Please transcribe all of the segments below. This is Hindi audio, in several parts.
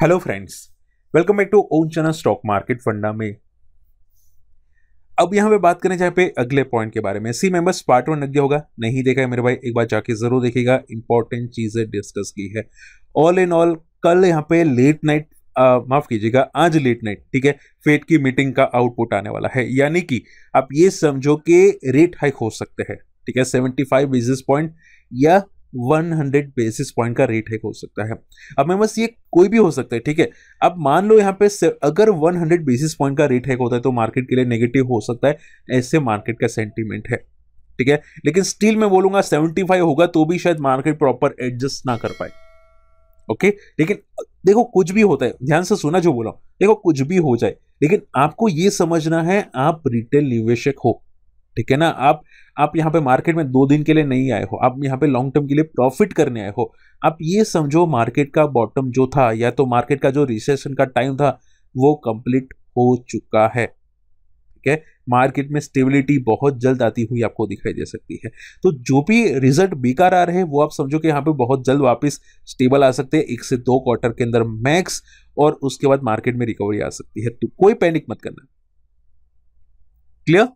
Hello friends welcome back to ओन चना स्टॉक मार्केट फंडा में अब यहां पे बात करें चाहे पे अगले पॉइंट के बारे में सी मेंबर्स पार्ट वन लग गया होगा नहीं देखा है मेरे भाई एक बार जाके जरूर देखिएगा इंपॉर्टेंट चीज़ें डिस्कस की है ऑल इन ऑल कल यहां पे लेट नाइट माफ़ कीजिएगा आज लेट नाइट ठीक है फेट की मीटिंग का आउटपुट आने वाला है यानी कि आप ये समझो कि रेट हाइक हो सकते हैं ठीक है सेवेंटी फाइव बेसिस पॉइंट या 100 बेसिस पॉइंट का रेट हाइक हो सकता है अब मैं बस ये कोई भी हो सकता है ठीक है अब मान लो यहाँ पे अगर 100 बेसिस पॉइंट का रेट हाइक होता है तो मार्केट के लिए नेगेटिव हो सकता है ऐसे मार्केट का सेंटीमेंट है ठीक है लेकिन स्टील मैं बोलूंगा 75 होगा तो भी शायद मार्केट प्रॉपर एडजस्ट ना कर पाए ओके लेकिन देखो कुछ भी होता है ध्यान से सुना जो बोला देखो कुछ भी हो जाए लेकिन आपको ये समझना है आप रिटेल निवेशक हो ठीक है ना आप आप यहाँ पे मार्केट में दो दिन के लिए नहीं आए हो आप यहाँ पे लॉन्ग टर्म के लिए प्रॉफिट करने आए हो आप ये समझो मार्केट का बॉटम जो था या तो मार्केट का जो रिसेशन का टाइम था वो कंप्लीट हो चुका है ठीक है मार्केट में स्टेबिलिटी बहुत जल्द आती हुई आपको दिखाई दे सकती है तो जो भी रिजल्ट बेकार आ रहे हैं वो आप समझो कि यहाँ पे बहुत जल्द वापस स्टेबल आ सकते हैं एक से दो क्वार्टर के अंदर मैक्स और उसके बाद मार्केट में रिकवरी आ सकती है तो कोई पैनिक मत करना क्लियर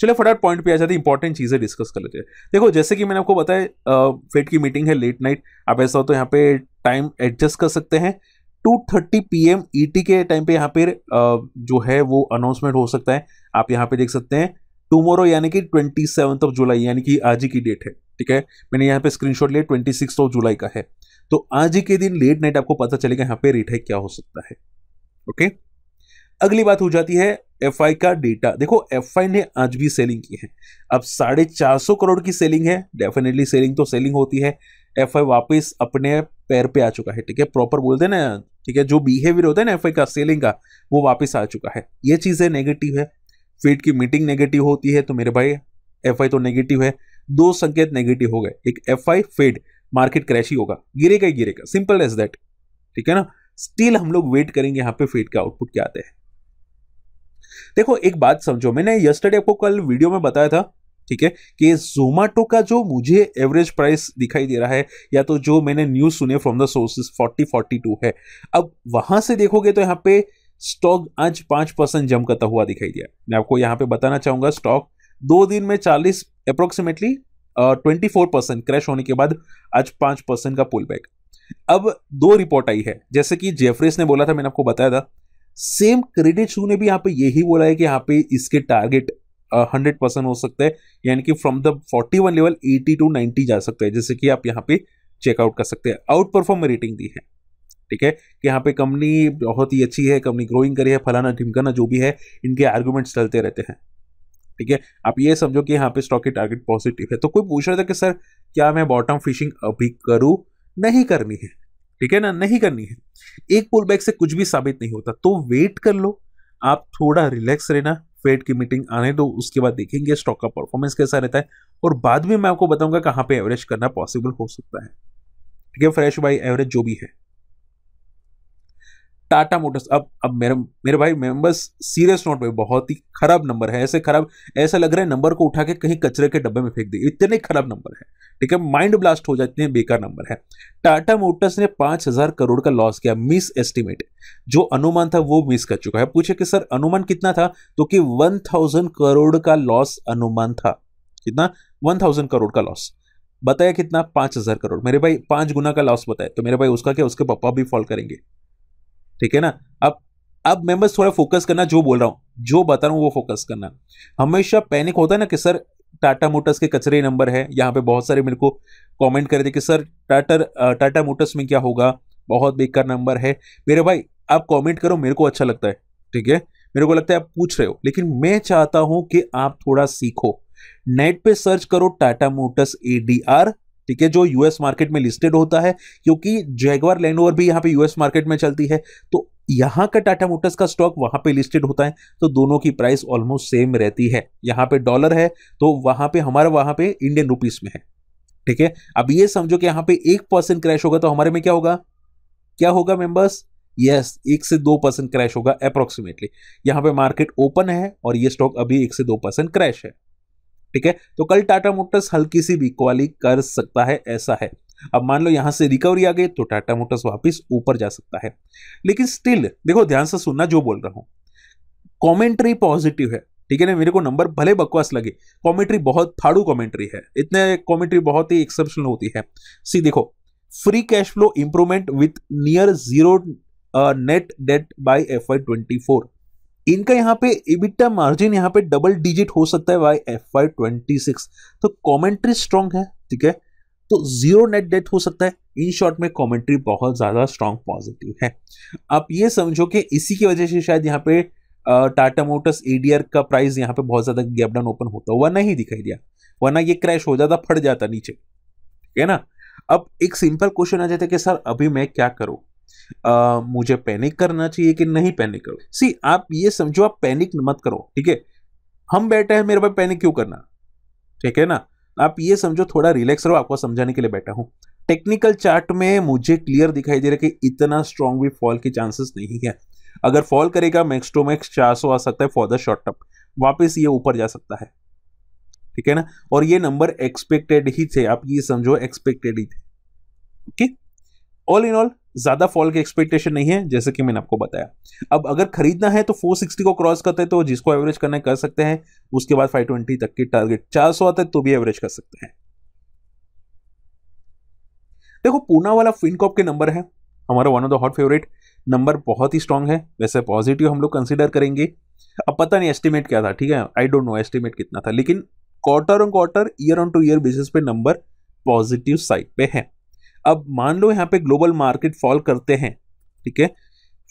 चलो फटाफट पॉइंट पे आ जाते हैं इंपॉर्टेंट चीज़ें डिस्कस कर लेते हैं देखो जैसे कि मैंने आपको बताया फेड की मीटिंग है लेट नाइट आप ऐसा हो तो यहाँ पे टाइम एडजस्ट कर सकते हैं two thirty P M E T के टाइम पे यहाँ पे जो है वो अनाउंसमेंट हो सकता है आप यहाँ पे देख सकते हैं टूमोरो यानी कि ट्वेंटी सेवन्थ ऑफ जुलाई यानी कि आज ही की डेट है ठीक है मैंने यहाँ पे स्क्रीनशॉट लिया ट्वेंटी सिक्स ऑफ जुलाई का है तो आज ही के दिन लेट नाइट आपको पता चलेगा यहाँ पे रेट है क्या हो सकता है ओके okay? अगली बात हो जाती है एफ का डेटा देखो एफ ने आज भी सेलिंग की है अब साढ़े चार सौ करोड़ की सेलिंग है डेफिनेटली सेलिंग तो सेलिंग होती है एफ वापस अपने पैर पे आ चुका है ठीक है प्रॉपर बोलते हैं ना ठीक है जो बिहेवियर होता है ना एफ का सेलिंग का वो वापस आ चुका है ये चीज़ें नेगेटिव है फीड की मीटिंग नेगेटिव होती है तो मेरे भाई एफ तो नेगेटिव है दो संकेत नेगेटिव हो गए एक F I Fed market crash ही होगा गिरेगा ही गिरेगा सिंपल एज दैट ठीक है ना स्टिल हम लोग वेट करेंगे यहाँ पे फेड का आउटपुट क्या आता है देखो एक बात समझो मैंने यस्टरडे आपको कल वीडियो में बताया था ठीक है कि जोमेटो का जो मुझे एवरेज प्राइस दिखाई दे रहा है या तो जो मैंने न्यूज़ सुने from the sources forty forty two है अब वहां से देखोगे तो यहाँ पे स्टॉक आज पांच परसेंट जम करता हुआ दिखाई दिया मैं आपको यहाँ पे बताना चाहूंगा स्टॉक दो दिन में चालीस approximately twenty four percent crash होने के बाद आज पांच परसेंट का पुल बैक अब दो रिपोर्ट आई है जैसे कि जेफरीस ने बोला था मैंने आपको बताया था सेम क्रेडिट शू ने भी यहाँ पे यही बोला है कि यहाँ पे इसके टारगेट हंड्रेड परसेंट हो सकता है यानी कि from the forty one level eighty two ninety जा सकता है जैसे कि आप यहाँ पे चेकआउट कर सकते हैं आउट परफॉर्म रेटिंग दी है ठीक है कि यहाँ पे कंपनी बहुत ही अच्छी है कंपनी ग्रोइंग करी है फलाना ढिमकाना जो भी है इनके आर्गूमेंट्स चलते रहते हैं ठीक है आप ये समझो कि यहाँ पे स्टॉक के टारगेट पॉजिटिव है तो कोई पूछ रहा था कि सर क्या मैं बॉटम फिशिंग अभी करूँ नहीं करनी है ठीक है ना नहीं करनी है एक पुल बैक से कुछ भी साबित नहीं होता तो वेट कर लो आप थोड़ा रिलैक्स रहना फेड की मीटिंग आने दो उसके बाद देखेंगे स्टॉक का परफॉर्मेंस कैसा रहता है और बाद में मैं आपको बताऊंगा कहाँ पे एवरेज करना पॉसिबल हो सकता है ठीक है फ्रेश बाई एवरेज जो भी है टाटा मोटर्स अब अब मेरे मेरे भाई मेंबर्स सीरियस नोट में बहुत ही खराब नंबर है ऐसे खराब ऐसा लग रहा है नंबर को उठा के कहीं कचरे के डब्बे में फेंक दे इतने खराब नंबर है ठीक है माइंड ब्लास्ट हो जाते हैं बेकार नंबर है टाटा मोटर्स ने पाँच हज़ार करोड़ का लॉस किया मिस एस्टिमेट जो अनुमान था वो मिस कर चुका है पूछे कि सर अनुमान कितना था तो कि वन थाउजेंड करोड़ का लॉस अनुमान था कितना वन थाउजेंड करोड़ का लॉस बताया कितना पाँच हज़ार करोड़ मेरे भाई पाँच गुना का लॉस बताया तो मेरे भाई उसका क्या उसके पापा भी फॉल करेंगे ठीक है ना अब अब बस थोड़ा फोकस करना जो बोल रहा हूँ जो बता रहा हूँ वो फोकस करना हमेशा पैनिक होता है ना कि सर टाटा मोटर्स के कचरे नंबर है यहाँ पे बहुत सारे मेरे को कॉमेंट करे थे कि सर टाटा टाटा मोटर्स में क्या होगा बहुत बेकार नंबर है मेरे भाई आप कॉमेंट करो मेरे को अच्छा लगता है ठीक है मेरे को लगता है आप पूछ रहे हो लेकिन मैं चाहता हूं कि आप थोड़ा सीखो नेट पे सर्च करो Tata Motors A D R ठीक है जो यूएस मार्केट में लिस्टेड होता है क्योंकि जैगवार लैंड ओवर भी यहाँ पे यूएस मार्केट में चलती है तो यहाँ का टाटा मोटर्स का स्टॉक वहाँ पे लिस्टेड होता है तो दोनों की प्राइस ऑलमोस्ट सेम रहती है यहाँ पे डॉलर है तो वहाँ पे हमारा वहाँ पे इंडियन रुपीस में है ठीक है अब ये समझो कि यहाँ पे एक परसेंट क्रैश होगा तो हमारे में क्या होगा क्या होगा मेंबर्स यस एक से दो परसेंट क्रैश होगा अप्रोक्सीमेटली यहाँ पे मार्केट ओपन है और ये स्टॉक अभी एक से दो परसेंट क्रैश है ठीक है तो कल टाटा मोटर्स हल्की सी बिकवाली कर सकता है ऐसा है अब मान लो यहां से रिकवरी आ गई तो टाटा मोटर्स वापस ऊपर जा सकता है लेकिन स्टिल देखो ध्यान से सुनना जो बोल रहा हूं कॉमेंट्री पॉजिटिव है ठीक है ना मेरे को नंबर भले बकवास लगे कॉमेंट्री बहुत फाड़ू कॉमेंट्री है इतने कॉमेंट्री बहुत ही एक्सेप्शनल होती है सी देखो free cash flow improvement with near zero net debt by F I twenty four इनका यहाँ पे इबिटा मार्जिन यहाँ पे डबल डिजिट हो सकता है Y F Y twenty six तो कॉमेंट्री स्ट्रांग है ठीक है तो जीरो नेट डेट हो सकता है इन शॉर्ट में कॉमेंट्री बहुत ज़्यादा स्ट्रांग पॉजिटिव है आप ये समझो कि इसी की वजह से शायद यहाँ पे टाटा मोटर्स एडीआर का प्राइस यहाँ पे बहुत ज़्यादा गैपडाउन ओपन होता हुआ नहीं दिखाई दिया वरना ये क्रैश हो जाता फट जाता नीचे ठीक है ना अब एक सिंपल क्वेश्चन आ जाता है कि सर अभी मैं क्या करूं आ, मुझे पैनिक करना चाहिए कि नहीं पैनिक करो सी आप ये समझो आप पैनिक मत करो ठीक है हम बैठे हैं मेरे पास पैनिक क्यों करना ठीक है ना आप ये समझो थोड़ा रिलैक्स रहो आपको समझाने के लिए बैठा हूँ टेक्निकल चार्ट में मुझे क्लियर दिखाई दे रहा है कि इतना स्ट्रॉन्ग भी फॉल के चांसेस नहीं है अगर फॉल करेगा मैक्स टू मैक्स चार सौ आ सकता है फॉर द शॉर्ट टर्म वापस ये ऊपर जा सकता है ठीक है ना और ये नंबर एक्सपेक्टेड ही थे आप ये समझो एक्सपेक्टेड ही थे okay okay? All in all ज़्यादा फॉल की एक्सपेक्टेशन नहीं है जैसे कि मैंने आपको बताया अब अगर खरीदना है तो 460 को क्रॉस करते हैं तो जिसको एवरेज करना है कर सकते हैं उसके बाद 520 तक की टारगेट 400 है तो भी एवरेज कर सकते हैं देखो पूना वाला फिनकॉप के नंबर है हमारा one of the hot favourite number बहुत ही स्ट्रांग है वैसे पॉजिटिव हम लोग कंसिडर करेंगे अब पता नहीं एस्टिमेट क्या था ठीक है आई डोंट नो एस्टिमेट कितना था लेकिन quarter on quarter year on to year basis पे नंबर पॉजिटिव साइड पे है अब मान लो यहाँ पे ग्लोबल मार्केट फॉल करते हैं ठीक है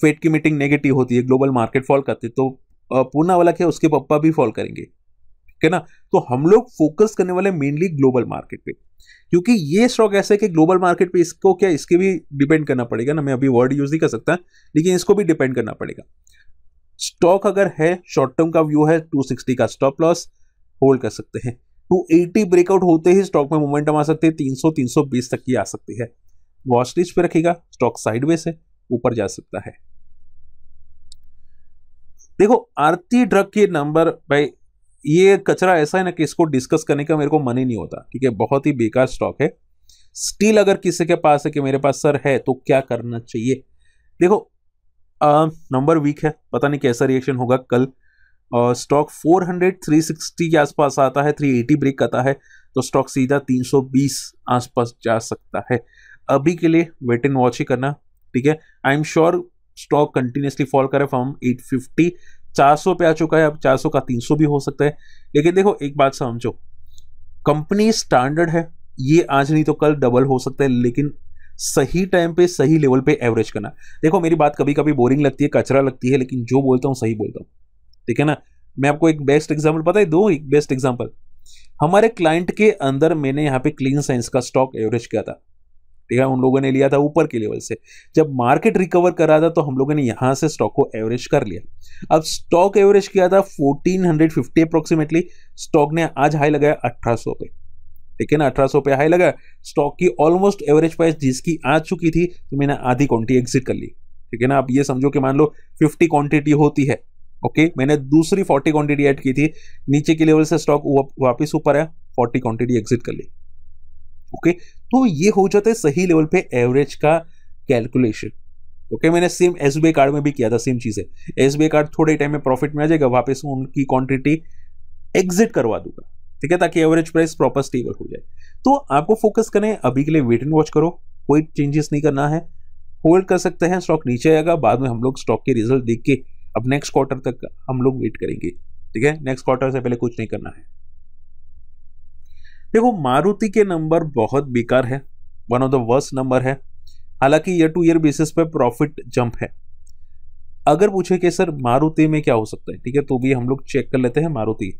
फेट की मीटिंग नेगेटिव होती है ग्लोबल मार्केट फॉल करते तो पूना वाला क्या उसके पप्पा भी फॉल करेंगे ठीक है ना तो हम लोग फोकस करने वाले मेनली ग्लोबल मार्केट पे क्योंकि ये स्टॉक ऐसा है कि ग्लोबल मार्केट पे इसको क्या इसके भी डिपेंड करना पड़ेगा ना मैं अभी वर्ड यूज नहीं कर सकता लेकिन इसको भी डिपेंड करना पड़ेगा स्टॉक अगर है शॉर्ट टर्म का व्यू है 260 का स्टॉप लॉस होल्ड कर सकते हैं 280 ब्रेकआउट होते ही स्टॉक में मोमेंटम आ सकते हैं 300 320 तक की आ सकती है वॉचलिस्ट पे रखेगा स्टॉक साइडवेज है ऊपर जा सकता है देखो आरती ड्रग के नंबर भाई ये कचरा ऐसा है ना कि इसको डिस्कस करने का मेरे को मन ही नहीं होता ठीक है बहुत ही बेकार स्टॉक है स्टील अगर किसी के पास है कि मेरे पास सर है तो क्या करना चाहिए देखो नंबर वीक है पता नहीं कैसा रिएक्शन होगा कल स्टॉक 400 360 के आसपास आता है 380 ब्रेक आता है तो स्टॉक सीधा 320 आसपास जा सकता है अभी के लिए वेट एंड वॉच ही करना ठीक है I am sure stock continuously fall करे फ्रॉम 850 400 पे आ चुका है अब 400 का 300 भी हो सकता है लेकिन देखो एक बात समझो कंपनी स्टैंडर्ड है ये आज नहीं तो कल डबल हो सकता है लेकिन सही टाइम पे सही लेवल पे एवरेज करना देखो मेरी बात कभी कभी बोरिंग लगती है कचरा लगती है लेकिन जो बोलता हूँ सही बोलता हूँ ठीक है ना मैं आपको एक बेस्ट एग्जाम्पल पता है दो एक बेस्ट एग्जाम्पल हमारे क्लाइंट के अंदर मैंने यहाँ पे क्लीन साइंस का स्टॉक एवरेज किया था ठीक है उन लोगों ने लिया था ऊपर के लेवल से जब मार्केट रिकवर करा था तो हम लोगों ने यहाँ से स्टॉक को एवरेज कर लिया अब स्टॉक एवरेज किया था 1450 अप्रोक्सीमेटली स्टॉक ने आज हाई लगाया अठारह पे ठीक है ना अठारह पे हाई लगाया स्टॉक की ऑलमोस्ट एवरेज प्राइस जिसकी आ चुकी थी तो मैंने आधी क्वान्टिटी एग्जिट कर ली ठीक है ना आप ये समझो कि मान लो फिफ्टी क्वान्टिटी होती है ओके मैंने दूसरी फोर्टी क्वांटिटी ऐड की थी नीचे के लेवल से स्टॉक वापस ऊपर है फोर्टी क्वांटिटी एग्जिट कर ली ओके तो ये हो जाता है सही लेवल पे एवरेज का कैलकुलेशन ओके मैंने सेम एस कार्ड में भी किया था सेम चीज़ है एस कार्ड थोड़े टाइम में प्रॉफिट में आ जाएगा वापस उनकी क्वांटिटी एग्जिट करवा दूंगा ठीक है ताकि एवरेज प्राइस प्रॉपर स्टेबल हो जाए तो आपको फोकस करें अभी के लिए वेट एंड वॉच करो कोई चेंजेस नहीं करना है होल्ड कर सकते हैं स्टॉक नीचे आएगा बाद में हम लोग स्टॉक के रिजल्ट देख के अब नेक्स्ट क्वार्टर तक हम लोग वेट करेंगे ठीक है नेक्स्ट क्वार्टर से पहले कुछ नहीं करना है देखो मारुति के नंबर बहुत बेकार है one of the worst number है हालांकि ईयर टू ईयर बेसिस पे प्रॉफिट जंप है अगर पूछे कि सर मारुति में क्या हो सकता है ठीक है तो भी हम लोग चेक कर लेते हैं मारुति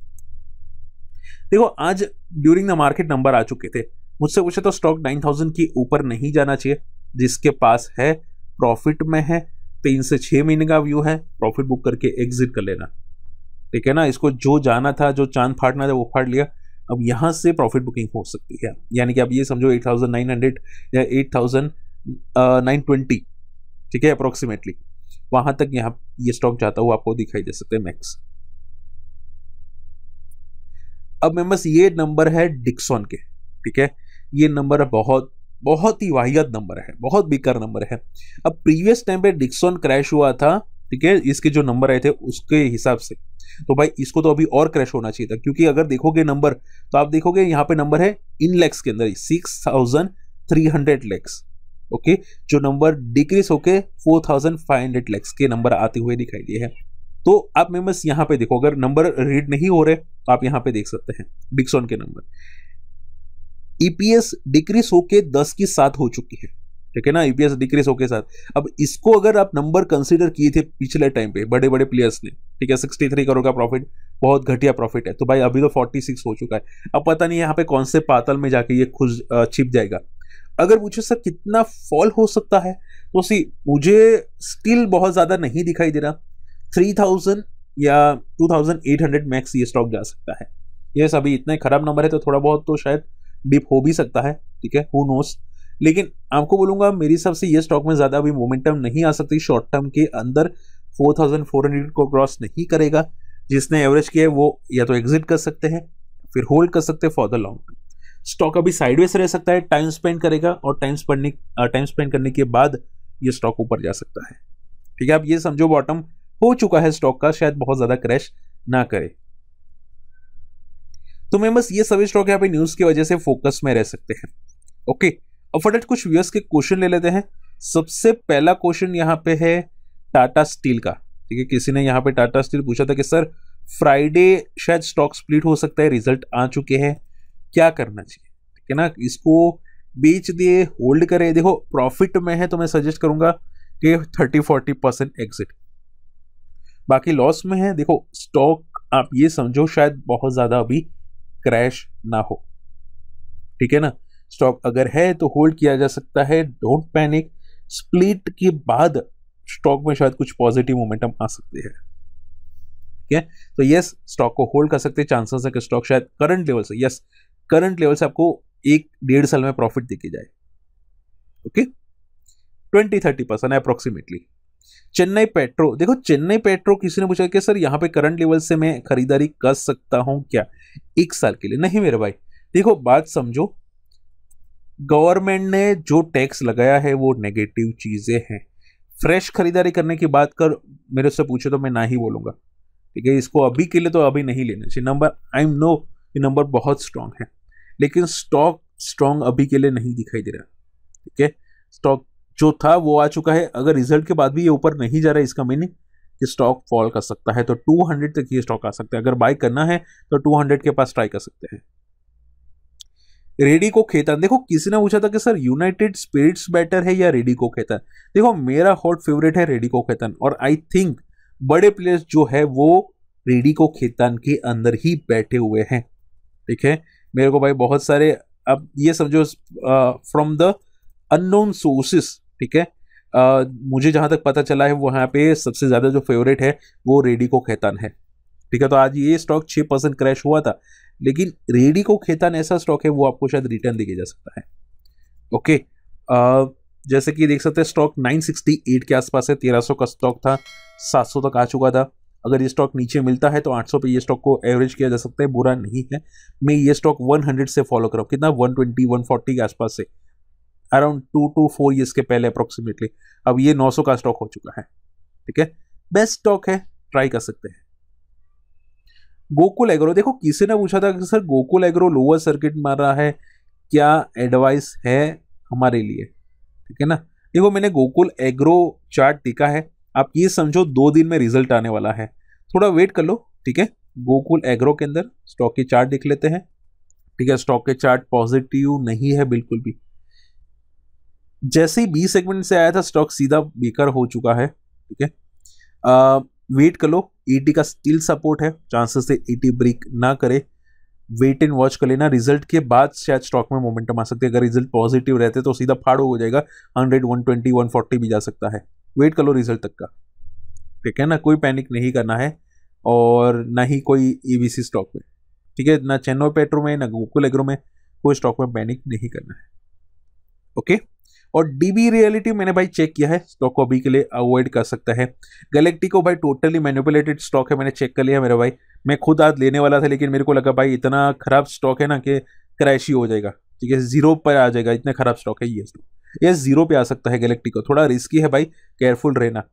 देखो आज ड्यूरिंग द मार्केट नंबर आ चुके थे मुझसे पूछे तो स्टॉक 9000 के ऊपर नहीं जाना चाहिए जिसके पास है प्रॉफिट में है तीन से छः महीने का व्यू है प्रॉफिट बुक करके एग्जिट कर लेना ठीक है ना इसको जो जाना था जो चांद फाड़ना था वो फाड़ लिया अब यहाँ से प्रॉफिट बुकिंग हो सकती है यानी कि आप ये समझो हंड्रेड या ट्वेंटी ठीक है अप्रोक्सीमेटली वहाँ तक यहाँ ये स्टॉक जाता हुआ आपको दिखाई दे सकते हैं मैक्स अब बस ये नंबर है डिक्सॉन के ठीक है ये नंबर बहुत बहुत ही वाहियत नंबर है बहुत बेकार नंबर है अब प्रीवियस टाइम पे डिक्सन क्रैश हुआ था ठीक है इसके जो नंबर आए थे उसके हिसाब से तो भाई इसको तो अभी और क्रैश होना चाहिए था क्योंकि अगर देखोगे नंबर तो आप देखोगे यहाँ पे नंबर है इन लैक्स के अंदर सिक्स थाउजेंड थ्री ओके जो नंबर डिक्रीज होके फोर थाउजेंड के नंबर आते हुए दिखाई दिए हैं तो आप मेम्बर्स यहाँ पे देखो अगर नंबर रीड नहीं हो रहे तो आप यहाँ पे देख सकते हैं डिक्सॉन के नंबर ईपीएस e डिक्रीज होके दस की सात हो चुकी है ठीक है ना ईपीएस e डिक्रीज होके साथ अब इसको अगर आप नंबर कंसिडर किए थे पिछले टाइम पे बड़े बड़े प्लेयर्स ने ठीक है सिक्सटी थ्री करोड़ का प्रॉफिट बहुत घटिया प्रॉफिट है तो भाई अभी तो फोर्टी सिक्स हो चुका है अब पता नहीं यहाँ पे कौन से पातल में जाके ये खुश छिप जाएगा अगर पूछे सर कितना फॉल हो सकता है तो सी मुझे स्टिल बहुत ज़्यादा नहीं दिखाई दे रहा थ्री थाउजेंड या two thousand eight hundred max ये स्टॉक जा सकता है ये yes, सभी इतने खराब नंबर है तो थोड़ा बहुत तो शायद डिप हो भी सकता है ठीक है हु नोस लेकिन आपको बोलूंगा मेरी से ये स्टॉक में ज़्यादा अभी मोमेंटम नहीं आ सकती शॉर्ट टर्म के अंदर 4400 को क्रॉस नहीं करेगा जिसने एवरेज किया है वो या तो एग्जिट कर सकते हैं फिर होल्ड कर सकते हैं for the long term stock अभी साइडवेज रह सकता है टाइम स्पेंड करेगा और टाइम स्पेंड टाइम स्पेंड करने के बाद ये स्टॉक ऊपर जा सकता है ठीक है आप ये समझो बॉटम हो चुका है स्टॉक का शायद बहुत ज़्यादा क्रैश ना करे तो मैं बस ये सभी स्टॉक यहाँ पे न्यूज की वजह से फोकस में रह सकते हैं ओके अब फटाफट कुछ व्यूअर्स के क्वेश्चन ले लेते हैं सबसे पहला क्वेश्चन यहाँ पे है टाटा स्टील का ठीक है किसी ने यहाँ पे टाटा स्टील पूछा था कि सर फ्राइडे शायद स्टॉक स्प्लिट हो सकता है रिजल्ट आ चुके हैं क्या करना चाहिए ठीक है ना इसको बेच दिए होल्ड करें देखो प्रॉफिट में है तो मैं सजेस्ट करूंगा कि थर्टी फोर्टी परसेंट एग्जिट बाकी लॉस में है देखो स्टॉक आप ये समझो शायद बहुत ज़्यादा अभी क्रैश ना हो ठीक है ना स्टॉक अगर है तो होल्ड किया जा सकता है डोंट पैनिक स्प्लिट के बाद स्टॉक में शायद कुछ पॉजिटिव मोमेंटम आ सकते हैं ठीक है तो यस स्टॉक को होल्ड कर सकते हैं चांसेस है कि स्टॉक शायद करंट लेवल से यस करंट लेवल से आपको एक डेढ़ साल में प्रॉफिट देके जाए okay twenty thirty percent approximately Chennai Petro देखो चेन्नई पेट्रो किसी ने पूछा कि सर यहाँ पे करंट लेवल से मैं खरीदारी कर सकता हूँ क्या एक साल के लिए नहीं मेरे भाई देखो बात समझो गवर्नमेंट ने जो टैक्स लगाया है वो नेगेटिव चीज़ें हैं फ्रेश खरीदारी करने की बात कर मेरे से पूछे तो मैं ना ही बोलूँगा ठीक है इसको अभी के लिए तो अभी नहीं लेना चाहिए नंबर आई एम नो ये नंबर बहुत स्ट्रांग है लेकिन स्टॉक स्ट्रांग अभी के लिए नहीं दिखाई दे रहा ठीक है स्टॉक जो था वो आ चुका है अगर रिजल्ट के बाद भी ये ऊपर नहीं जा रहा है इसका मीनिंग कि स्टॉक फॉल कर सकता है तो 200 तक ये स्टॉक आ सकता है अगर बाय करना है तो 200 के पास ट्राई कर सकते हैं रेडी को खेतन देखो किसी ने पूछा था कि सर यूनाइटेड स्पिरिट्स बेटर है या रेडी को खेतन देखो मेरा हॉट फेवरेट है रेडी को खेतन और आई थिंक बड़े प्लेयर्स जो है वो रेडी को खेतन के अंदर ही बैठे हुए हैं ठीक है मेरे को भाई बहुत सारे अब ये समझो फ्रॉम द अननोन सोर्सेस ठीक है आ, मुझे जहाँ तक पता चला है वहाँ पे सबसे ज़्यादा जो फेवरेट है वो रेडिको खेतान है ठीक है तो आज ये स्टॉक छः परसेंट क्रैश हुआ था लेकिन रेडिको खेतान ऐसा स्टॉक है वो आपको शायद रिटर्न दिया जा सकता है ओके आ, जैसे कि देख सकते हैं स्टॉक 968 के आसपास है 1300 का स्टॉक था 700 तक आ चुका था अगर ये स्टॉक नीचे मिलता है तो 800 पे ये स्टॉक को एवरेज किया जा सकता है बुरा नहीं है मैं ये स्टॉक 100 से फॉलो कर रहा हूँ कितना 120 140 के आसपास से around two two four years के पहले अप्रोक्सीमेटली अब ये 900 का स्टॉक हो चुका है ठीक है बेस्ट स्टॉक है ट्राई कर सकते हैं गोकुल एग्रो देखो किसी ने पूछा था कि sir Gokul Agro lower circuit मार रहा है क्या एडवाइस है हमारे लिए ठीक है ना देखो मैंने गोकुल एग्रो चार्ट देखा है आप ये समझो दो दिन में रिजल्ट आने वाला है थोड़ा वेट कर लो ठीक है गोकुल एग्रो के अंदर स्टॉक के चार्ट देख लेते हैं ठीक है स्टॉक के चार्ट पॉजिटिव नहीं है बिल्कुल भी जैसे ही बी सेगमेंट से आया था स्टॉक सीधा बेकर हो चुका है ठीक है वेट कर लो एटी का स्टिल सपोर्ट है चांसेस से एटी ब्रेक ना करे वेट एंड वॉच कर लेना रिजल्ट के बाद शायद स्टॉक में मोमेंटम आ सकती है अगर रिजल्ट पॉजिटिव रहते तो सीधा फाड़ हो जाएगा hundred one twenty one forty भी जा सकता है वेट कर लो रिजल्ट तक का ठीक है ना कोई पैनिक नहीं करना है और ना ही कोई ई e स्टॉक में ठीक है ना चेन्नई पेट्रो में ना गोकुल एग्रो में कोई स्टॉक में पैनिक नहीं करना है ओके और डीबी रियलिटी मैंने भाई चेक किया है स्टॉक को अभी के लिए अवॉइड कर सकता है गैलेक्टी को भाई टोटली मैनिपुलेटेड स्टॉक है मैंने चेक कर लिया मेरा भाई मैं खुद आज लेने वाला था लेकिन मेरे को लगा भाई इतना खराब स्टॉक है ना कि क्रैश ही हो जाएगा ठीक है जीरो पर आ जाएगा इतना खराब स्टॉक है ये ये जीरो पे आ सकता है गैलेक्टी को थोड़ा रिस्की है भाई केयरफुल रहना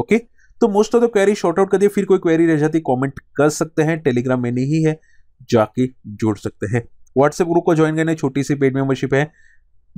ओके तो most of the query sort out कर दिए फिर कोई क्वेरी रह जाती कॉमेंट कर सकते हैं टेलीग्राम में नहीं है जाके जोड़ सकते हैं व्हाट्सएप ग्रुप को ज्वाइन करने छोटी सी पेड मेंबरशिप है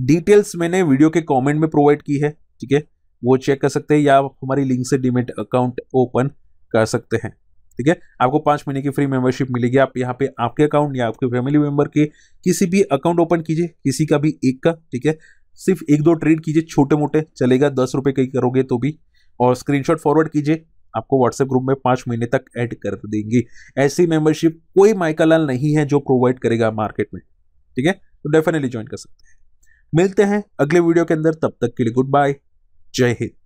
डिटेल्स मैंने वीडियो के कमेंट में प्रोवाइड की है ठीक है वो चेक कर सकते हैं या आप हमारी लिंक से डिमेट अकाउंट ओपन कर सकते हैं ठीक है आपको पांच महीने की फ्री मेंबरशिप मिलेगी आप यहाँ पे आपके अकाउंट या आपके फैमिली मेंबर के किसी भी अकाउंट ओपन कीजिए किसी का भी एक का ठीक है सिर्फ एक दो ट्रेड कीजिए छोटे मोटे चलेगा दस रुपए का करोगे तो भी और स्क्रीनशॉट फॉरवर्ड कीजिए आपको व्हाट्सएप ग्रुप में पांच महीने तक ऐड कर देंगी ऐसी मेंबरशिप कोई माइकालाल नहीं है जो प्रोवाइड करेगा मार्केट में ठीक है तो डेफिनेटली ज्वाइन कर सकते हैं मिलते हैं अगले वीडियो के अंदर तब तक के लिए गुड बाय जय हिंद